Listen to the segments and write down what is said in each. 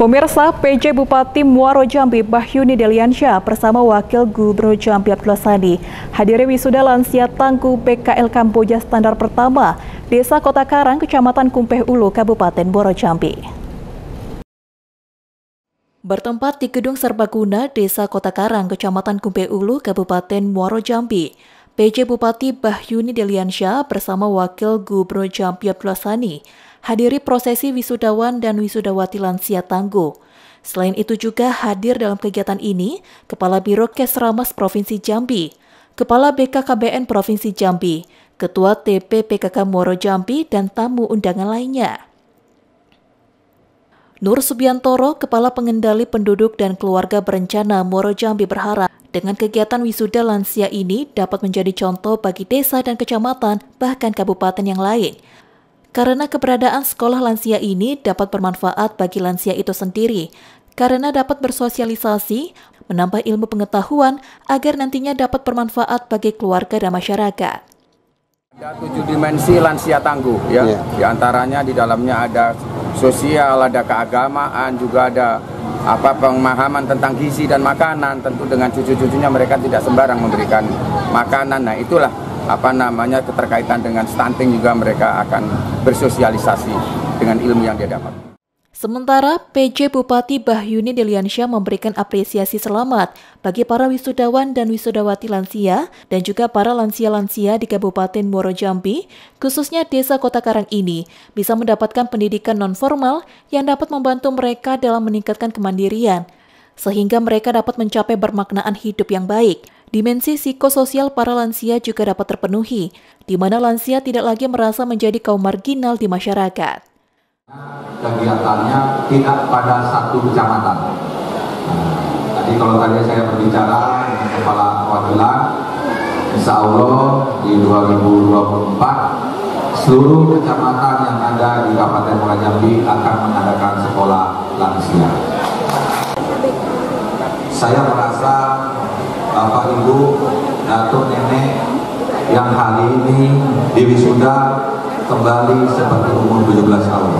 Pemirsa PJ Bupati Muaro Jambi Bahyuni Deliansyah bersama Wakil Gubernur Jambi Abdul Sani hadiri wisuda lansia tangku PKL Kamboja standar pertama Desa Kota Karang, Kecamatan Kumpeh Ulu, Kabupaten Muaro Jambi. Bertempat di Gedung Serbaguna, Desa Kota Karang, Kecamatan Kumpeh Ulu, Kabupaten Muaro Jambi, PJ Bupati Bahyuni Deliansyah bersama Wakil Gubernur Jambi Abdul Sani hadiri prosesi wisudawan dan wisudawati lansia tangguh. Selain itu juga hadir dalam kegiatan ini Kepala Biro Kesramas Provinsi Jambi, Kepala BKKBN Provinsi Jambi, Ketua TP PKK Moro Jambi, dan tamu undangan lainnya. Nur Subiantoro, Kepala Pengendali Penduduk dan Keluarga Berencana Moro Jambi berharap dengan kegiatan wisuda lansia ini dapat menjadi contoh bagi desa dan kecamatan, bahkan kabupaten yang lain – karena keberadaan sekolah lansia ini dapat bermanfaat bagi lansia itu sendiri, karena dapat bersosialisasi, menambah ilmu pengetahuan agar nantinya dapat bermanfaat bagi keluarga dan masyarakat. Ada tujuh dimensi lansia tangguh ya, yeah. di antaranya di dalamnya ada sosial, ada keagamaan, juga ada apa pemahaman tentang gizi dan makanan tentu dengan cucu-cucunya mereka tidak sembarang memberikan makanan nah itulah apa namanya keterkaitan dengan stunting juga mereka akan bersosialisasi dengan ilmu yang dia dapat. Sementara, PJ Bupati Bahyuni Deliansyah memberikan apresiasi selamat bagi para wisudawan dan wisudawati lansia dan juga para lansia-lansia di Kabupaten Muaro Jambi, khususnya Desa Kota Karang ini, bisa mendapatkan pendidikan nonformal yang dapat membantu mereka dalam meningkatkan kemandirian, sehingga mereka dapat mencapai bermaknaan hidup yang baik. Dimensi psikososial para lansia juga dapat terpenuhi, di mana lansia tidak lagi merasa menjadi kaum marginal di masyarakat. Kegiatannya tidak pada satu kecamatan. Nah, tadi kalau tadi saya berbicara dengan kepala perwakilan, insya Allah di 2024 seluruh kecamatan yang ada di Kabupaten Muara Jambi akan mengadakan sekolah lansia. Saya merasa bapak ibu, datuk nenek yang hari ini Dewi Sunda kembali seperti umur 17 tahun.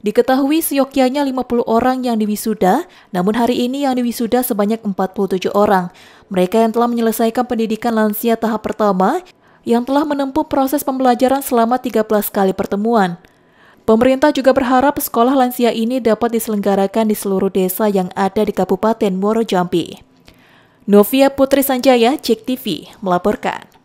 Diketahui seyogyanya 50 orang yang diwisuda, namun hari ini yang diwisuda sebanyak 47 orang. Mereka yang telah menyelesaikan pendidikan lansia tahap pertama, yang telah menempuh proses pembelajaran selama 13 kali pertemuan. Pemerintah juga berharap sekolah lansia ini dapat diselenggarakan di seluruh desa yang ada di Kabupaten Muaro Jambi. Novia Putri Sanjaya, Cek TV, melaporkan.